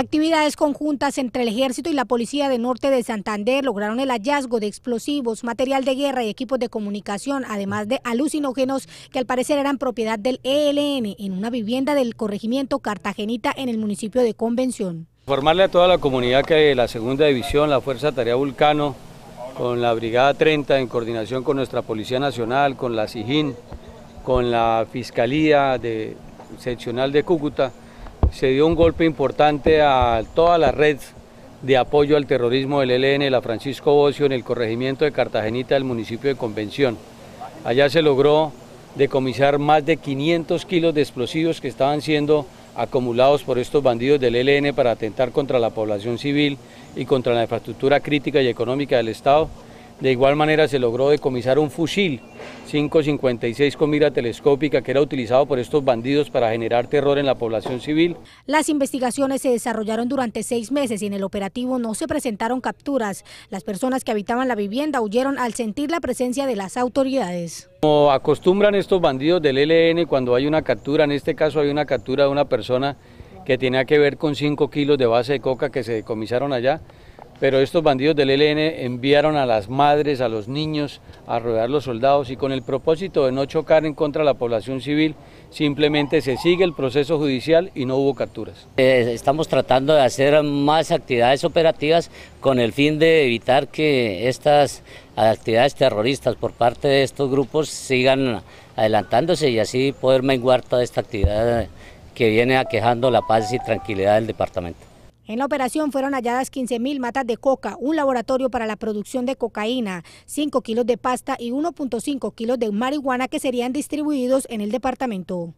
Actividades conjuntas entre el Ejército y la Policía de Norte de Santander lograron el hallazgo de explosivos, material de guerra y equipos de comunicación, además de alucinógenos que al parecer eran propiedad del ELN en una vivienda del corregimiento Cartagenita en el municipio de Convención. Informarle a toda la comunidad que la segunda división, la Fuerza Tarea Vulcano, con la Brigada 30 en coordinación con nuestra Policía Nacional, con la SIGIN, con la Fiscalía de, Seccional de Cúcuta, se dio un golpe importante a toda la red de apoyo al terrorismo del ELN, la Francisco Bocio, en el corregimiento de Cartagenita del municipio de Convención. Allá se logró decomisar más de 500 kilos de explosivos que estaban siendo acumulados por estos bandidos del ELN para atentar contra la población civil y contra la infraestructura crítica y económica del Estado. De igual manera se logró decomisar un fusil 556 con mira telescópica que era utilizado por estos bandidos para generar terror en la población civil. Las investigaciones se desarrollaron durante seis meses y en el operativo no se presentaron capturas. Las personas que habitaban la vivienda huyeron al sentir la presencia de las autoridades. Como acostumbran estos bandidos del ELN cuando hay una captura, en este caso hay una captura de una persona que tenía que ver con 5 kilos de base de coca que se decomisaron allá. Pero estos bandidos del ELN enviaron a las madres, a los niños, a rodear los soldados y con el propósito de no chocar en contra de la población civil, simplemente se sigue el proceso judicial y no hubo capturas. Eh, estamos tratando de hacer más actividades operativas con el fin de evitar que estas actividades terroristas por parte de estos grupos sigan adelantándose y así poder menguar toda esta actividad que viene aquejando la paz y tranquilidad del departamento. En la operación fueron halladas 15.000 matas de coca, un laboratorio para la producción de cocaína, 5 kilos de pasta y 1.5 kilos de marihuana que serían distribuidos en el departamento.